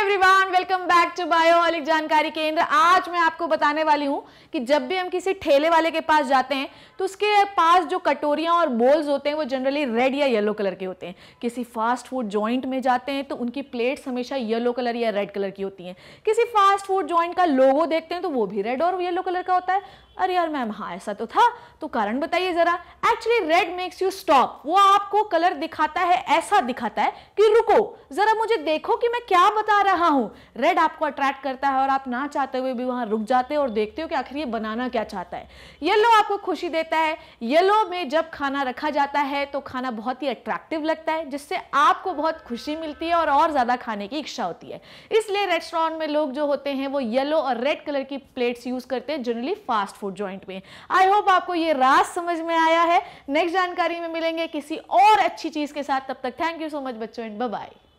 everyone welcome back to Bioholic जानकारी केंद्र आज मैं आपको बताने वाली हूँ कि जब भी हम किसी ठेले वाले के पास जाते हैं तो उसके पास जो कटोरियाँ और बोल्स होते हैं वो जनरली रेड या येलो कलर के होते हैं किसी फास्ट फूड जॉइंट में जाते हैं तो उनकी प्लेट्स हमेशा येलो कलर या रेड कलर की होती हैं किसी फास्ट फूड जॉइंट का लोगो देखते हैं तो वो भी रेड और येलो कलर का होता है अरे यार मैम हाँ ऐसा तो था तो कारण बताइए ज़रा actually red makes you stop वो आपको कलर दिखाता है ऐसा दिखाता है कि रुको ज़रा मुझे देखो कि मैं क्या बता रहा हूं रेड आपको अट्रैक्ट करता है और आप ना चाहते हुए भी वहां रुक जाते हो और देखते हो कि आखिर ये बनाना क्या चाहता है येलो आपको खुशी देता है येलो में जब खाना रखा जाता है तो खाना बहुत ही अट्रैक्टिव लगता है जिससे आपको बहुत खुशी मिलती है और और ज़्यादा खाने की इच्छा होती है इसलिए रेस्टोरेंट में लोग जो होते हैं वो येलो और रेड कलर की प्लेट्स यूज़ करते हैं generally fast food road joint में आई होप आपको ये राज समझ में आया है नेक्स्ट जानकारी में मिलेंगे किसी और अच्छी चीज़ के साथ तब तक थैंक यू सो मच बच्चों एंड बाय